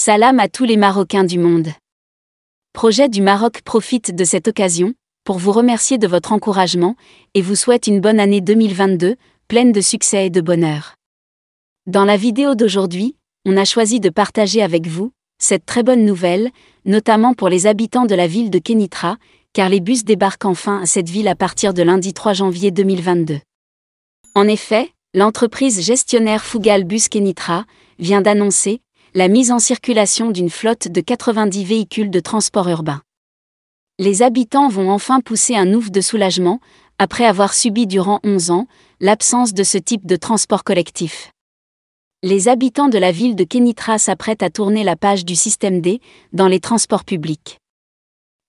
Salam à tous les Marocains du monde. Projet du Maroc profite de cette occasion pour vous remercier de votre encouragement et vous souhaite une bonne année 2022, pleine de succès et de bonheur. Dans la vidéo d'aujourd'hui, on a choisi de partager avec vous cette très bonne nouvelle, notamment pour les habitants de la ville de Kenitra, car les bus débarquent enfin à cette ville à partir de lundi 3 janvier 2022. En effet, l'entreprise gestionnaire Fougal Bus Kenitra vient d'annoncer la mise en circulation d'une flotte de 90 véhicules de transport urbain. Les habitants vont enfin pousser un ouf de soulagement, après avoir subi durant 11 ans l'absence de ce type de transport collectif. Les habitants de la ville de Kenitra s'apprêtent à tourner la page du système D dans les transports publics.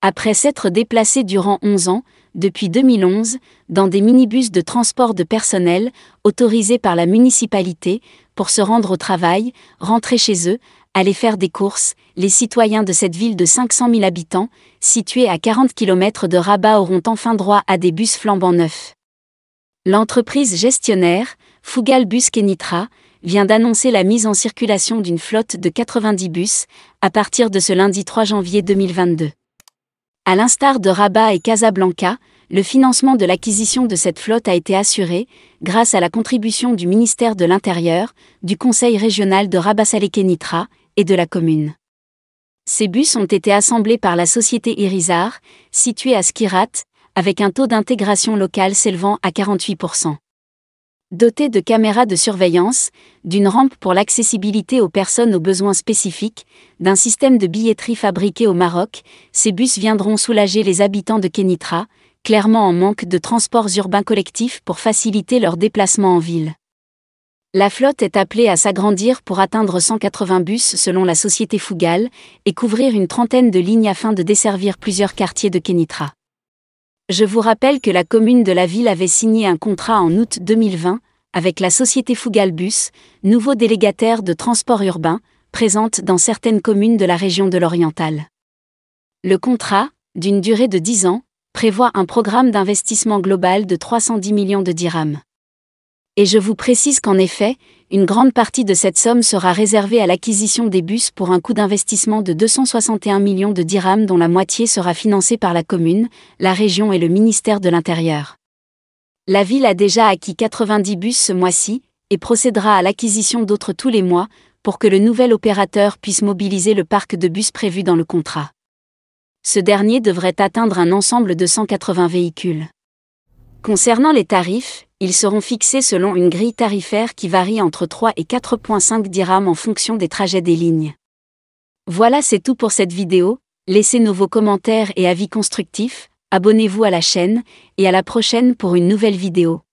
Après s'être déplacés durant 11 ans, depuis 2011, dans des minibus de transport de personnel autorisés par la municipalité, pour se rendre au travail, rentrer chez eux, aller faire des courses, les citoyens de cette ville de 500 000 habitants, située à 40 km de Rabat, auront enfin droit à des bus flambant neufs. L'entreprise gestionnaire, Fougal Bus Kenitra, vient d'annoncer la mise en circulation d'une flotte de 90 bus à partir de ce lundi 3 janvier 2022. À l'instar de Rabat et Casablanca, le financement de l'acquisition de cette flotte a été assuré grâce à la contribution du ministère de l'Intérieur, du Conseil régional de Salé kénitra et de la commune. Ces bus ont été assemblés par la société Irizar, située à Skirat, avec un taux d'intégration locale s'élevant à 48%. Dotés de caméras de surveillance, d'une rampe pour l'accessibilité aux personnes aux besoins spécifiques, d'un système de billetterie fabriqué au Maroc, ces bus viendront soulager les habitants de Kenitra, clairement en manque de transports urbains collectifs pour faciliter leur déplacement en ville. La flotte est appelée à s'agrandir pour atteindre 180 bus selon la société Fougal et couvrir une trentaine de lignes afin de desservir plusieurs quartiers de Kenitra. Je vous rappelle que la commune de la ville avait signé un contrat en août 2020 avec la société Fougal Bus, nouveau délégataire de transport urbain, présente dans certaines communes de la région de l'Oriental. Le contrat, d'une durée de 10 ans, prévoit un programme d'investissement global de 310 millions de dirhams. Et je vous précise qu'en effet, une grande partie de cette somme sera réservée à l'acquisition des bus pour un coût d'investissement de 261 millions de dirhams dont la moitié sera financée par la commune, la région et le ministère de l'Intérieur. La ville a déjà acquis 90 bus ce mois-ci et procédera à l'acquisition d'autres tous les mois pour que le nouvel opérateur puisse mobiliser le parc de bus prévu dans le contrat ce dernier devrait atteindre un ensemble de 180 véhicules. Concernant les tarifs, ils seront fixés selon une grille tarifaire qui varie entre 3 et 4,5 dirhams en fonction des trajets des lignes. Voilà, c'est tout pour cette vidéo. Laissez-nous vos commentaires et avis constructifs, abonnez-vous à la chaîne, et à la prochaine pour une nouvelle vidéo.